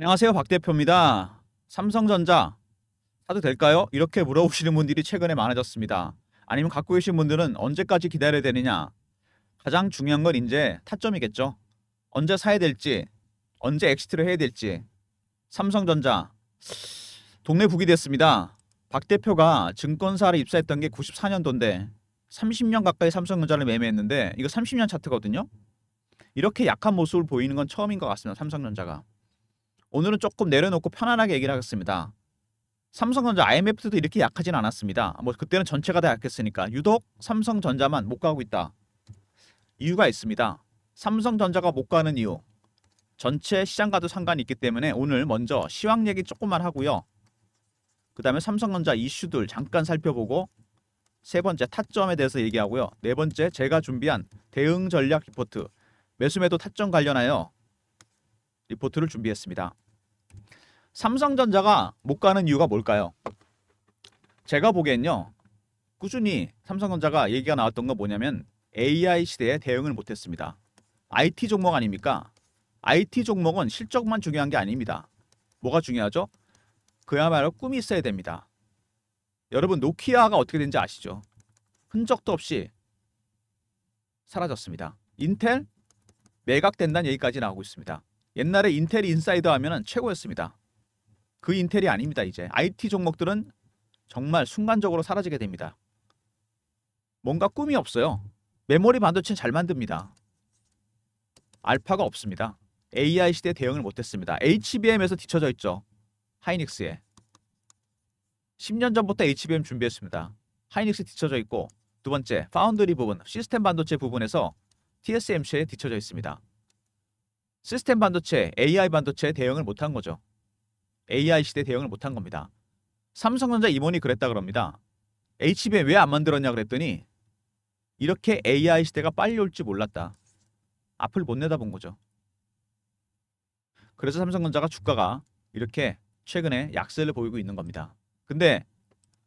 안녕하세요 박 대표입니다. 삼성전자 사도 될까요? 이렇게 물어보시는 분들이 최근에 많아졌습니다. 아니면 갖고 계신 분들은 언제까지 기다려야 되느냐? 가장 중요한 건 이제 타점이겠죠. 언제 사야 될지, 언제 엑시트를 해야 될지. 삼성전자 동네 북이 됐습니다. 박 대표가 증권사를 입사했던 게 94년도인데 30년 가까이 삼성전자를 매매했는데 이거 30년 차트거든요. 이렇게 약한 모습을 보이는 건 처음인 것 같습니다. 삼성전자가. 오늘은 조금 내려놓고 편안하게 얘기를 하겠습니다. 삼성전자 IMF도 이렇게 약하진 않았습니다. 뭐 그때는 전체가 다 약했으니까 유독 삼성전자만 못 가고 있다. 이유가 있습니다. 삼성전자가 못 가는 이유. 전체 시장과도 상관이 있기 때문에 오늘 먼저 시황 얘기 조금만 하고요. 그 다음에 삼성전자 이슈들 잠깐 살펴보고 세 번째 타점에 대해서 얘기하고요. 네 번째 제가 준비한 대응 전략 리포트 매수매도 타점 관련하여 리포트를 준비했습니다. 삼성전자가 못 가는 이유가 뭘까요? 제가 보기엔요. 꾸준히 삼성전자가 얘기가 나왔던 건 뭐냐면 AI 시대에 대응을 못했습니다. IT 종목 아닙니까? IT 종목은 실적만 중요한 게 아닙니다. 뭐가 중요하죠? 그야말로 꿈이 있어야 됩니다. 여러분 노키아가 어떻게 된지 아시죠? 흔적도 없이 사라졌습니다. 인텔 매각된다는 얘기까지 나오고 있습니다. 옛날에 인텔 인사이더 하면은 최고였습니다. 그 인텔이 아닙니다. 이제 IT 종목들은 정말 순간적으로 사라지게 됩니다. 뭔가 꿈이 없어요. 메모리 반도체 는잘 만듭니다. 알파가 없습니다. AI 시대 대응을 못했습니다. HBM에서 뒤쳐져 있죠. 하이닉스에. 10년 전부터 HBM 준비했습니다. 하이닉스 뒤쳐져 있고 두 번째 파운드리 부분, 시스템 반도체 부분에서 TSMC에 뒤쳐져 있습니다. 시스템 반도체, AI 반도체 대응을 못한 거죠. AI 시대 대응을 못한 겁니다. 삼성전자 임원이 그랬다 그럽니다. HBM 왜 안 만들었냐 그랬더니 이렇게 AI 시대가 빨리 올지 몰랐다. 앞을 못 내다본 거죠. 그래서 삼성전자가 주가가 이렇게 최근에 약세를 보이고 있는 겁니다. 근데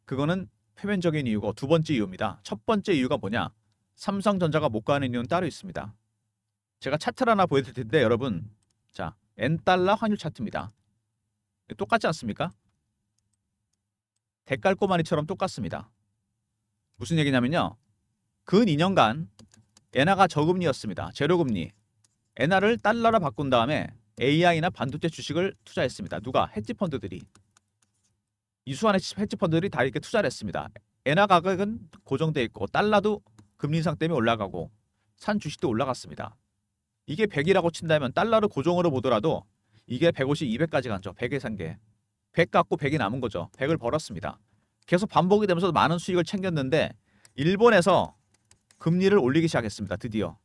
그거는 표면적인 이유고 두 번째 이유입니다. 첫 번째 이유가 뭐냐? 삼성전자가 못 가는 이유는 따로 있습니다. 제가 차트를 하나 보여드릴 텐데 여러분 자 엔달러 환율 차트입니다. 똑같지 않습니까? 대깔 꼬마니처럼 똑같습니다. 무슨 얘기냐면요. 근 2년간 엔화가 저금리였습니다. 제로금리. 엔화를 달러로 바꾼 다음에 AI나 반도체 주식을 투자했습니다. 누가? 헤지펀드들이. 이수환의 헤지펀드들이 다 이렇게 투자를 했습니다. 엔화 가격은 고정돼 있고 달러도 금리 인상 때문에 올라가고 산 주식도 올라갔습니다. 이게 100이라고 친다면 달러를 고정으로 보더라도 이게 150, 200까지 갔죠. 1 0 0에산 게. 100 갖고 100이 남은 거죠. 100을 벌었습니다. 계속 반복이 되면서 많은 수익을 챙겼는데 일본에서 금리를 올리기 시작했습니다. 드디어.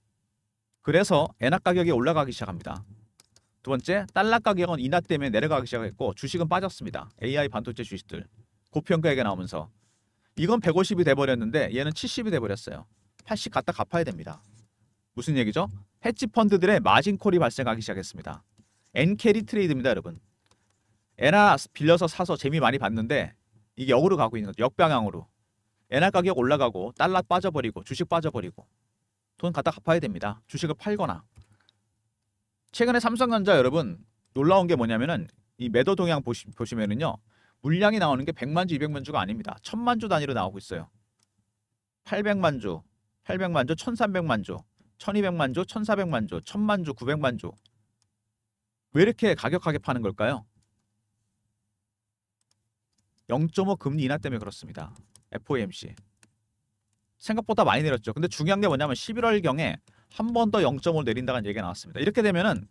그래서 엔화 가격이 올라가기 시작합니다. 두 번째, 달러 가격은 인하 때문에 내려가기 시작했고 주식은 빠졌습니다. AI 반도체 주식들. 고평가액에 나오면서. 이건 150이 돼버렸는데 얘는 70이 돼버렸어요. 80 갖다 갚아야 됩니다. 무슨 얘기죠? 헤지 펀드들의 마진콜이 발생하기 시작했습니다. 엔캐리 트레이드입니다, 여러분. 엔화 빌려서 사서 재미 많이 봤는데 이게 역으로 가고 있는 거죠. 역방향으로. 엔화 가격 올라가고 달러 빠져버리고 주식 빠져버리고 돈 갖다 갚아야 됩니다. 주식을 팔거나 최근에 삼성전자 여러분 놀라운 게 뭐냐면은 이 매도 동향 보시, 보시면은요 물량이 나오는 게 100만 주, 200만 주가 아닙니다. 1000만 주 단위로 나오고 있어요. 800만 주, 800만 주, 1300만 주. 1200만 조, 1400만 조, 1000만 조, 900만 조. 왜 이렇게 가격하게 파는 걸까요? 0.5 금리 인하 때문에 그렇습니다. FOMC. 생각보다 많이 내렸죠. 근데 중요한 게 뭐냐면 11월경에 한 번 더 0.5를 내린다는 얘기가 나왔습니다. 이렇게 되면은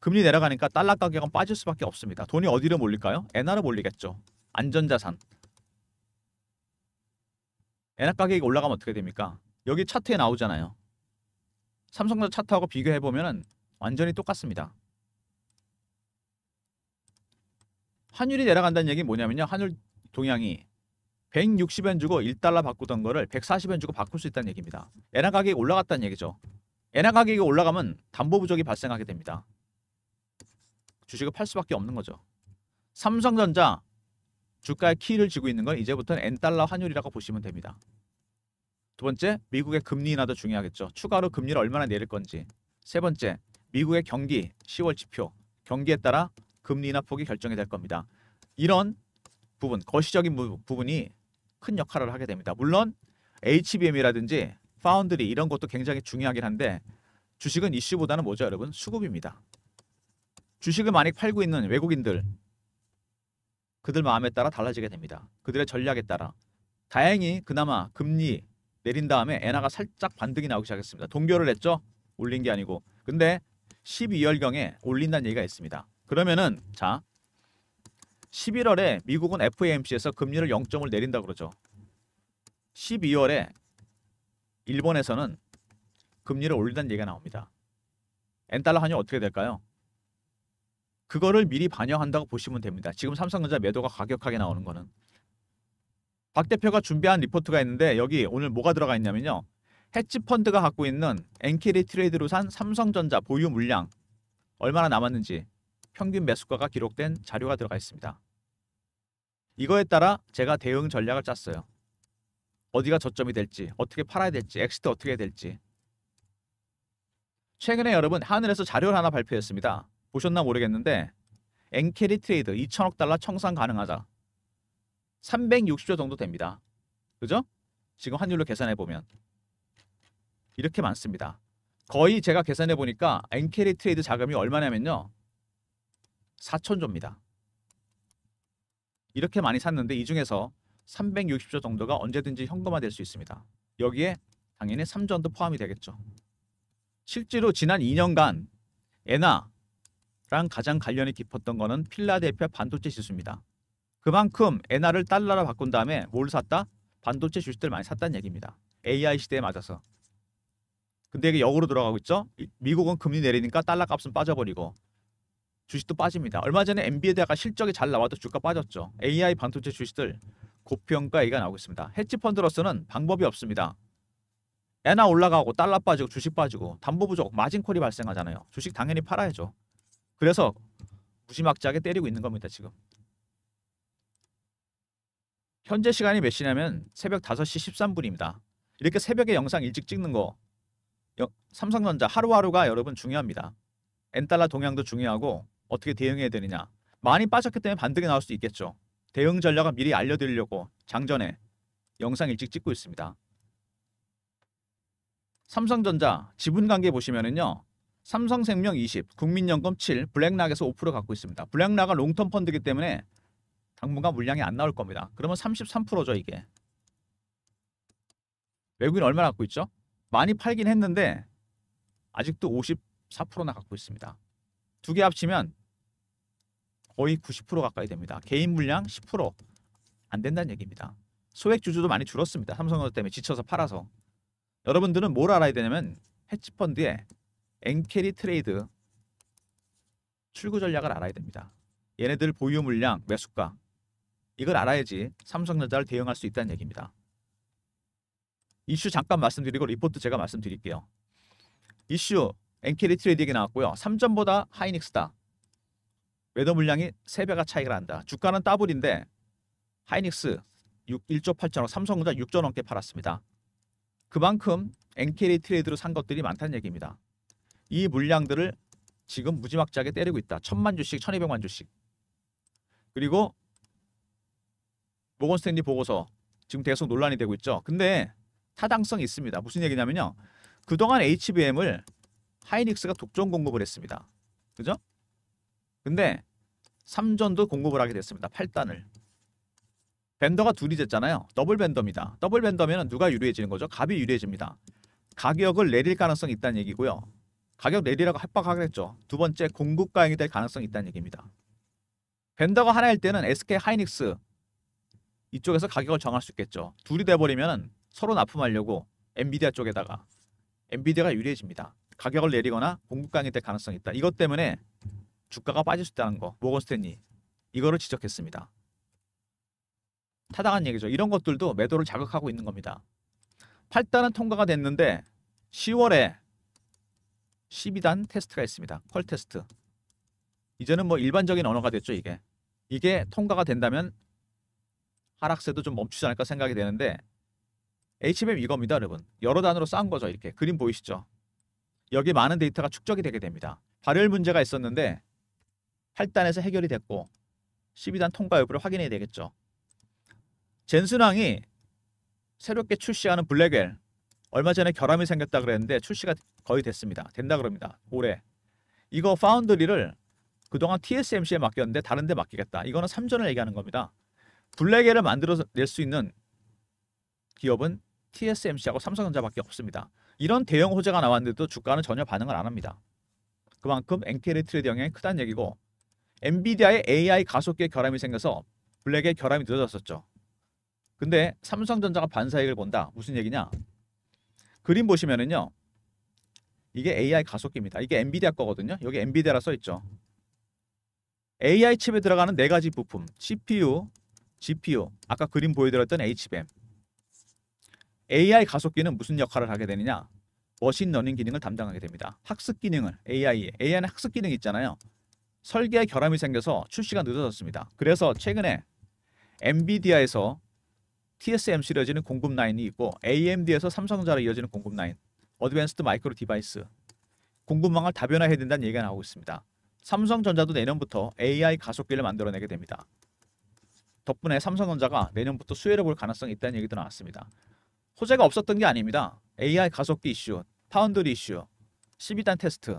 금리 내려가니까 달러 가격은 빠질 수밖에 없습니다. 돈이 어디로 몰릴까요? 엔화로 몰리겠죠. 안전자산. 엔화 가격이 올라가면 어떻게 됩니까? 여기 차트에 나오잖아요. 삼성전자 차트하고 비교해 보면 완전히 똑같습니다. 환율이 내려간다는 얘기는 뭐냐면요. 환율 동향이 160엔 주고 1달러 바꾸던 거를 140엔 주고 바꿀 수 있다는 얘기입니다. 엔화 가격이 올라갔다는 얘기죠. 엔화 가격이 올라가면 담보 부족이 발생하게 됩니다. 주식을 팔 수밖에 없는 거죠. 삼성전자 주가의 키를 쥐고 있는 건 이제부터는 엔달러 환율이라고 보시면 됩니다. 두 번째, 미국의 금리 인하도 중요하겠죠. 추가로 금리를 얼마나 내릴 건지. 세 번째, 미국의 경기 10월 지표, 경기에 따라 금리 인하 폭이 결정이 될 겁니다. 이런 부분, 거시적인 부분이 큰 역할을 하게 됩니다. 물론 HBM이라든지 파운드리 이런 것도 굉장히 중요하긴 한데 주식은 이슈보다는 뭐죠 여러분? 수급입니다. 주식을 많이 팔고 있는 외국인들 그들 마음에 따라 달라지게 됩니다. 그들의 전략에 따라 다행히 그나마 금리 내린 다음에 엔화가 살짝 반등이 나오기 시작했습니다. 동결을 했죠? 올린 게 아니고. 근데 12월경에 올린다는 얘기가 있습니다. 그러면은 자 11월에 미국은 FOMC에서 금리를 0점을 내린다 그러죠. 12월에 일본에서는 금리를 올린다는 얘기가 나옵니다. 엔달러 환율 어떻게 될까요? 그거를 미리 반영한다고 보시면 됩니다. 지금 삼성전자 매도가 가격하게 나오는 거는 박 대표가 준비한 리포트가 있는데 여기 오늘 뭐가 들어가 있냐면요. 헤치펀드가 갖고 있는 엔키리 트레이드로 산 삼성전자 보유 물량 얼마나 남았는지 평균 매수가가 기록된 자료가 들어가 있습니다. 이거에 따라 제가 대응 전략을 짰어요. 어디가 저점이 될지, 어떻게 팔아야 될지, 엑시트 어떻게 해야 될지. 최근에 여러분 하늘에서 자료를 하나 발표했습니다. 보셨나 모르겠는데 엔캐리 트레이드 2천억 달러 청산 가능하다 360조 정도 됩니다. 그죠? 지금 환율로 계산해 보면 이렇게 많습니다. 거의 제가 계산해 보니까 엔캐리 트레이드 자금이 얼마냐면요. 4천조입니다. 이렇게 많이 샀는데 이 중에서 360조 정도가 언제든지 현금화될 수 있습니다. 여기에 당연히 3조원도 포함이 되겠죠. 실제로 지난 2년간 에나랑 가장 관련이 깊었던 거는 필라델피아 반도체 지수입니다. 그만큼 엔화를 달러로 바꾼 다음에 뭘 샀다? 반도체 주식들 많이 샀다는 얘기입니다. AI 시대에 맞아서. 근데 이게 역으로 돌아가고 있죠. 미국은 금리 내리니까 달러 값은 빠져버리고 주식도 빠집니다. 얼마 전에 엔비에다가 실적이 잘 나와도 주가 빠졌죠. AI 반도체 주식들 고평가 얘기가 나오고 있습니다. 헤치펀드로서는 방법이 없습니다. 엔화 올라가고 달러 빠지고 주식 빠지고 담보 부족 마진콜이 발생하잖아요. 주식 당연히 팔아야죠. 그래서 무지막지하게 때리고 있는 겁니다. 지금. 현재 시간이 몇 시냐면 새벽 5시 13분입니다. 이렇게 새벽에 영상 일찍 찍는 거 삼성전자 하루하루가 여러분 중요합니다. 엔달라 동향도 중요하고 어떻게 대응해야 되느냐. 많이 빠졌기 때문에 반등이 나올 수 있겠죠. 대응 전략을 미리 알려드리려고 장전에 영상 일찍 찍고 있습니다. 삼성전자 지분관계 보시면은요. 삼성생명 20, 국민연금 7, 블랙락에서 5% 갖고 있습니다. 블랙락은 롱텀 펀드이기 때문에 당분간 물량이 안 나올 겁니다. 그러면 33%죠 이게. 외국인 얼마 나 갖고 있죠? 많이 팔긴 했는데 아직도 54%나 갖고 있습니다. 두 개 합치면 거의 90% 가까이 됩니다. 개인 물량 10%안 된다는 얘기입니다. 소액 주주도 많이 줄었습니다. 삼성전자 때문에 지쳐서 팔아서. 여러분들은 뭘 알아야 되냐면 헤치펀드의 엔캐리 트레이드 출구 전략을 알아야 됩니다. 얘네들 보유 물량, 매수가 이걸 알아야지 삼성전자를 대응할 수 있다는 얘기입니다. 이슈 잠깐 말씀드리고 리포트 제가 말씀드릴게요. 이슈 n k 리 트레이딩이 나왔고요. 3점보다 하이닉스다. 매도 물량이 3배가 차이가 난다. 주가는 따블인데 하이닉스 6, 1조 8천억, 삼성전자 6조 넘게 팔았습니다. 그만큼 n k 리 트레이드로 산 것들이 많다는 얘기입니다. 이 물량들을 지금 무지막지하게 때리고 있다. 천만 주씩, 천이백만 주씩. 그리고 모건 스탠리 보고서 지금 계속 논란이 되고 있죠. 근데 타당성이 있습니다. 무슨 얘기냐면요. 그동안 HBM을 하이닉스가 독점 공급을 했습니다. 그죠? 근데 3전도 공급을 하게 됐습니다. 8단을. 벤더가 둘이 됐잖아요. 더블 벤더입니다. 더블 벤더면 누가 유리해지는 거죠? 갑이 유리해집니다. 가격을 내릴 가능성이 있다는 얘기고요. 가격 내리라고 협박하겠죠. 두 번째 공급 가행이 될 가능성이 있다는 얘기입니다. 벤더가 하나일 때는 SK 하이닉스 이쪽에서 가격을 정할 수 있겠죠. 둘이 돼버리면 서로 납품하려고 엔비디아 쪽에다가 엔비디아가 유리해집니다. 가격을 내리거나 공급 강이될 가능성이 있다. 이것 때문에 주가가 빠질 수 있다는 거 모건 스탠리 이거를 지적했습니다. 타당한 얘기죠. 이런 것들도 매도를 자극하고 있는 겁니다. 8단은 통과가 됐는데 10월에 12단 테스트가 있습니다. 컬 테스트. 이제는 뭐 일반적인 언어가 됐죠, 이게. 이게 통과가 된다면 하락세도 좀 멈추지 않을까 생각이 되는데 HBM 이겁니다 여러분 여러 단으로 쌓은 거죠 이렇게 그림 보이시죠 여기 많은 데이터가 축적이 되게 됩니다 발열 문제가 있었는데 8단에서 해결이 됐고 12단 통과 여부를 확인해야 되겠죠 젠슨왕이 새롭게 출시하는 블랙웰 얼마 전에 결함이 생겼다 그랬는데 출시가 거의 됐습니다 된다 그럽니다 올해 이거 파운드리를 그동안 TSMC에 맡겼는데 다른 데 맡기겠다 이거는 3전을 얘기하는 겁니다 블랙에를 만들어낼 수 있는 기업은 TSMC하고 삼성전자밖에 없습니다. 이런 대형 호재가 나왔는데도 주가는 전혀 반응을 안 합니다. 그만큼 n k l 트레이드 영향이 크다는 얘기고 엔비디아의 AI 가속기의 결함이 생겨서 블랙의 결함이 늦어졌었죠. 근데 삼성전자가 반사익을 본다. 무슨 얘기냐? 그림 보시면은요. 이게 AI 가속기입니다. 이게 엔비디아 거거든요. 여기 엔비디아라 써있죠. AI 칩에 들어가는 네 가지 부품, CPU, GPU, 아까 그림 보여드렸던 HBM. AI 가속기는 무슨 역할을 하게 되느냐? 머신러닝 기능을 담당하게 됩니다. 학습 기능을 AI에, AI는 학습 기능 이 있잖아요. 설계에 결함이 생겨서 출시가 늦어졌습니다. 그래서 최근에 엔비디아에서 TSMC 이어지는 공급 라인이 있고 AMD에서 삼성자로 이어지는 공급 라인, 어드밴스드 마이크로 디바이스 공급망을 다변화해야 된다는 얘기가 나오고 있습니다. 삼성전자도 내년부터 AI 가속기를 만들어내게 됩니다. 덕분에 삼성전자가 내년부터 수혜를 볼 가능성이 있다는 얘기도 나왔습니다. 호재가 없었던 게 아닙니다. AI 가속기 이슈, 파운드리 이슈, 12단 테스트.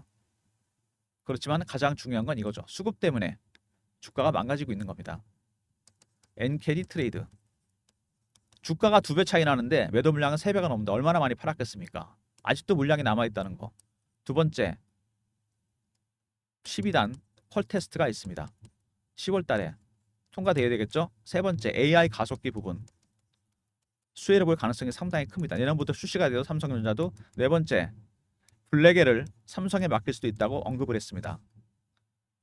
그렇지만 가장 중요한 건 이거죠. 수급 때문에 주가가 망가지고 있는 겁니다. 엔캐디 트레이드. 주가가 두 배 차이 나는데 매도 물량은 세 배가 넘는데 얼마나 많이 팔았겠습니까? 아직도 물량이 남아있다는 거. 두 번째, 12단 펄 테스트가 있습니다. 10월 달에 통과되어야 되겠죠? 세 번째 AI 가속기 부분 수혜를 볼 가능성이 상당히 큽니다. 내년부터 출시가 되어 삼성전자도 네 번째 블랙에를 삼성에 맡길 수도 있다고 언급을 했습니다.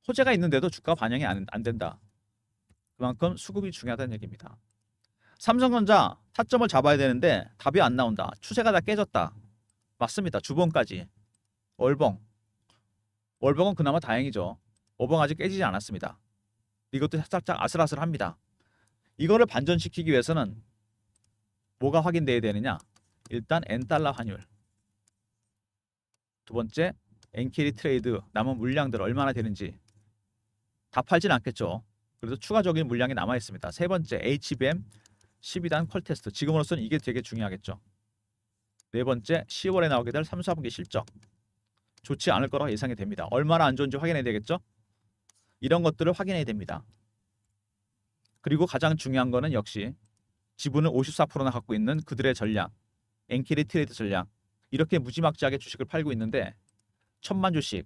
호재가 있는데도 주가 반영이 안, 안 된다. 그만큼 수급이 중요하다는 얘기입니다. 삼성전자 타점을 잡아야 되는데 답이 안 나온다. 추세가 다 깨졌다. 맞습니다. 주봉까지. 월봉. 월봉은 그나마 다행이죠. 월봉 아직 깨지지 않았습니다. 이것도 살짝 아슬아슬합니다. 이거를 반전시키기 위해서는 뭐가 확인되어야 되느냐? 일단 엔달러 환율 두 번째 엔캐리 트레이드 남은 물량들 얼마나 되는지 다 팔진 않겠죠. 그래서 추가적인 물량이 남아 있습니다. 세 번째 HBM 12단 콜 테스트 지금으로서는 이게 되게 중요하겠죠. 네 번째 10월에 나오게 될 3, 4분기 실적 좋지 않을 거라고 예상이 됩니다. 얼마나 안 좋은지 확인해야 되겠죠. 이런 것들을 확인해야 됩니다. 그리고 가장 중요한 거는 역시 지분을 54%나 갖고 있는 그들의 전략, 엔키리 트레이드 전략 이렇게 무지막지하게 주식을 팔고 있는데 천만 주식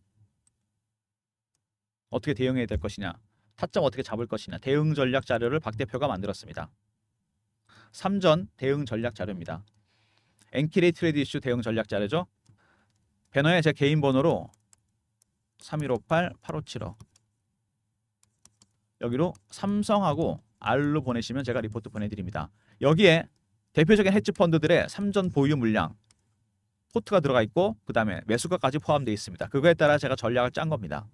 어떻게 대응해야 될 것이냐 타점 어떻게 잡을 것이냐 대응 전략 자료를 박 대표가 만들었습니다. 3전 대응 전략 자료입니다. 엔키리 트레이드 이슈 대응 전략 자료죠. 배너에 제 개인 번호로 3158-8575 여기로 삼성하고 R로 보내시면 제가 리포트 보내드립니다. 여기에 대표적인 헤지 펀드들의 삼전 보유 물량 포트가 들어가 있고 그 다음에 매수가까지 포함되어 있습니다. 그거에 따라 제가 전략을 짠 겁니다.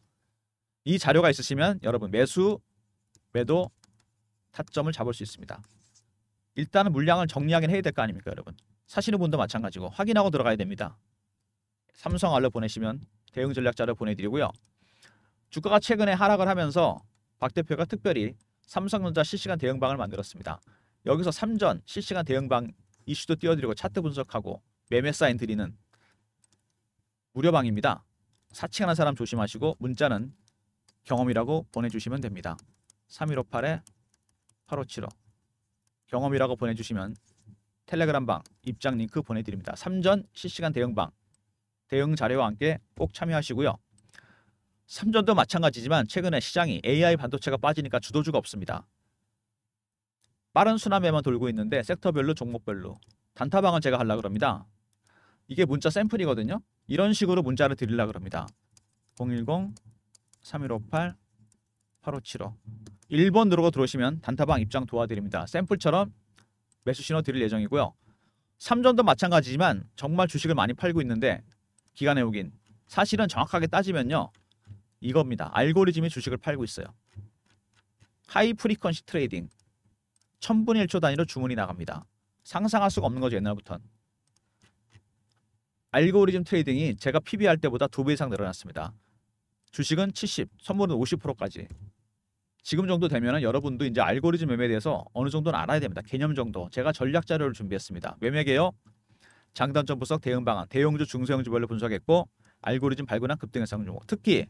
이 자료가 있으시면 여러분 매수, 매도, 타점을 잡을 수 있습니다. 일단은 물량을 정리하긴 해야 될 거 아닙니까 여러분. 사시는 분도 마찬가지고 확인하고 들어가야 됩니다. 삼성 알로 보내시면 대응 전략 자를 보내드리고요. 주가가 최근에 하락을 하면서 박 대표가 특별히 삼성전자 실시간 대응방을 만들었습니다. 여기서 3전 실시간 대응방 이슈도 띄워드리고 차트 분석하고 매매 사인 드리는 무료방입니다. 사칭하는 사람 조심하시고 문자는 경험이라고 보내주시면 됩니다. 3158-8575 경험이라고 보내주시면 텔레그램방 입장 링크 보내드립니다. 3전 실시간 대응방 대응 자료와 함께 꼭 참여하시고요. 삼전도 마찬가지지만 최근에 시장이 AI 반도체가 빠지니까 주도주가 없습니다. 빠른 순환매만 돌고 있는데 섹터별로 종목별로 단타방은 제가 하려고 합니다. 이게 문자 샘플이거든요. 이런 식으로 문자를 드리려고 합니다. 010 3158 8575 1번 누르고 들어오시면 단타방 입장 도와드립니다. 샘플처럼 매수 신호 드릴 예정이고요. 삼전도 마찬가지지만 정말 주식을 많이 팔고 있는데 기간에 오긴 사실은 정확하게 따지면요. 이겁니다. 알고리즘이 주식을 팔고 있어요. 하이 프리퀀시 트레이딩. 1000분의 1초 단위로 주문이 나갑니다. 상상할 수가 없는 거죠. 옛날부터는. 알고리즘 트레이딩이 제가 PBR 때보다 2배 이상 늘어났습니다. 주식은 70, 선물은 50%까지. 지금 정도 되면 여러분도 이제 알고리즘 매매에 대해서 어느 정도는 알아야 됩니다. 개념 정도. 제가 전략 자료를 준비했습니다. 매매 계요 장단점 분석, 대응 방안, 대형주, 중소형주별로 분석했고 알고리즘 발굴한 급등 예상 종목. 뭐 특히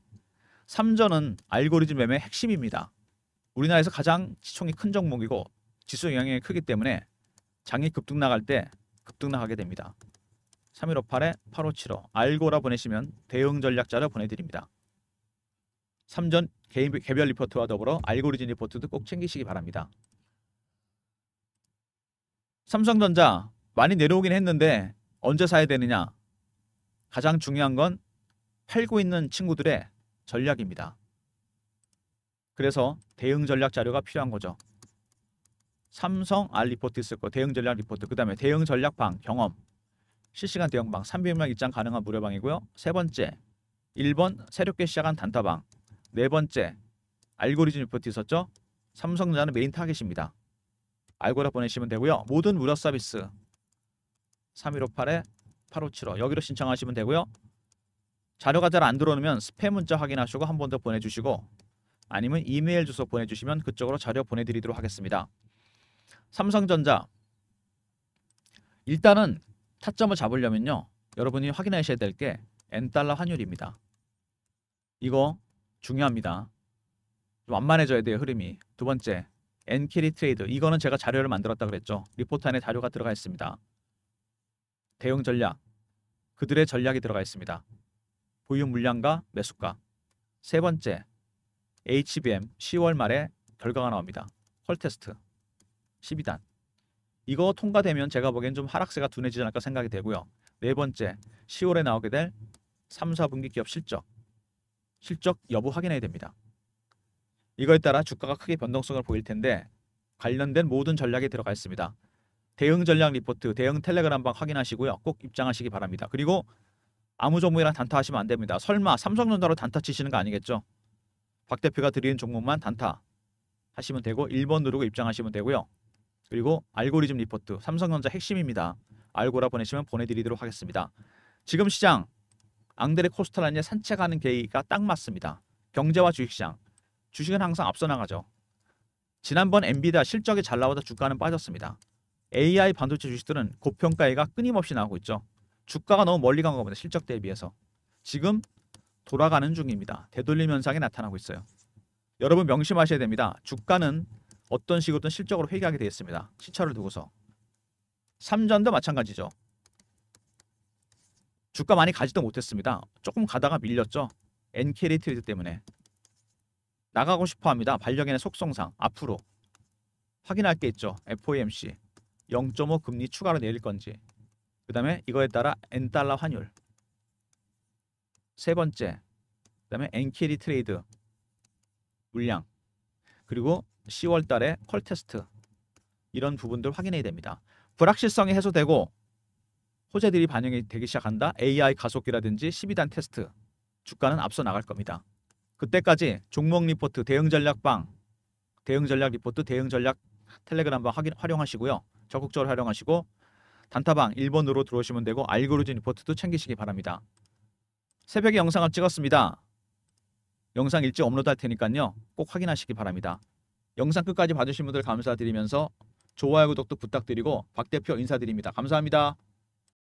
삼전은 알고리즘 매매의 핵심입니다. 우리나라에서 가장 시총이 큰 종목이고 지수 영향이 크기 때문에 장이 급등 나갈 때 급등 나가게 됩니다. 3158에 8575 알고라 보내시면 대응 전략자를 보내드립니다. 3전 개인, 개별 리포트와 더불어 알고리즘 리포트도 꼭 챙기시기 바랍니다. 삼성전자 많이 내려오긴 했는데 언제 사야 되느냐? 가장 중요한 건 팔고 있는 친구들의 전략입니다. 그래서 대응 전략 자료가 필요한 거죠. 삼성 알 리포트 있을 거 대응 전략 리포트 그 다음에 대응 전략방 경험 실시간 대응방 300명 입장 가능한 무료방이고요. 세 번째 1번 새롭게 시작한 단타방 네 번째 알고리즘 리포트 있었죠. 삼성전자는 메인 타겟입니다. 알고라 보내시면 되고요. 모든 무료 서비스 3158에 8575 여기로 신청하시면 되고요. 자료가 잘 안 들어오면 스팸 문자 확인하시고 한 번 더 보내주시고 아니면 이메일 주소 보내주시면 그쪽으로 자료 보내드리도록 하겠습니다. 삼성전자 일단은 타점을 잡으려면요. 여러분이 확인하셔야 될게 엔달러 환율입니다. 이거 중요합니다. 좀 완만해져야 돼요. 흐름이. 두 번째 엔캐리 트레이드. 이거는 제가 자료를 만들었다 그랬죠. 리포트 안에 자료가 들어가 있습니다. 대응 전략. 그들의 전략이 들어가 있습니다. 보유 물량과 매수가 세 번째, HBM 10월 말에 결과가 나옵니다. 헐 테스트 12단 이거 통과되면 제가 보기엔 좀 하락세가 둔해지지 않을까 생각이 되고요. 네 번째, 10월에 나오게 될 3, 4분기 기업 실적 실적 여부 확인해야 됩니다. 이거에 따라 주가가 크게 변동성을 보일 텐데 관련된 모든 전략이 들어가 있습니다. 대응 전략 리포트, 대응 텔레그램방 확인하시고요. 꼭 입장하시기 바랍니다. 그리고 아무 종목이랑 단타하시면 안 됩니다. 설마 삼성전자로 단타 치시는 거 아니겠죠? 박 대표가 드리는 종목만 단타 하시면 되고 1번 누르고 입장하시면 되고요. 그리고 알고리즘 리포트 삼성전자 핵심입니다. 알고라 보내시면 보내드리도록 하겠습니다. 지금 시장 앙드레 코스터라란의 산책하는 계기가 딱 맞습니다. 경제와 주식시장 주식은 항상 앞서 나가죠. 지난번 엔비디아 실적이 잘 나와서 주가는 빠졌습니다. AI 반도체 주식들은 고평가가 끊임없이 나오고 있죠. 주가가 너무 멀리 간 겁니다. 실적 대비해서. 지금 돌아가는 중입니다. 되돌림 현상이 나타나고 있어요. 여러분 명심하셔야 됩니다. 주가는 어떤 식으로든 실적으로 회귀하게 되어 있습니다. 시차를 두고서. 삼전도 마찬가지죠. 주가 많이 가지도 못했습니다. 조금 가다가 밀렸죠. NK 리트리드 때문에. 나가고 싶어 합니다. 반려견의 속성상 앞으로 확인할 게 있죠. FOMC 0.5 금리 추가로 내릴 건지 그 다음에 이거에 따라 엔달러 환율 세 번째 그 다음에 엔캐리 트레이드 물량 그리고 10월 달에 콜 테스트 이런 부분들 확인해야 됩니다. 불확실성이 해소되고 호재들이 반영이 되기 시작한다. AI 가속기라든지 12단 테스트 주가는 앞서 나갈 겁니다. 그때까지 종목 리포트, 대응 전략방, 대응 전략 리포트, 대응 전략 텔레그램방 확인, 활용하시고요. 적극적으로 활용하시고 단타방 1번으로 들어오시면 되고 알고리즘 리포트도 챙기시기 바랍니다. 새벽에 영상을 찍었습니다. 영상 일찍 업로드할 테니까요. 꼭 확인하시기 바랍니다. 영상 끝까지 봐주신 분들 감사드리면서 좋아요 구독도 부탁드리고 박 대표 인사드립니다. 감사합니다.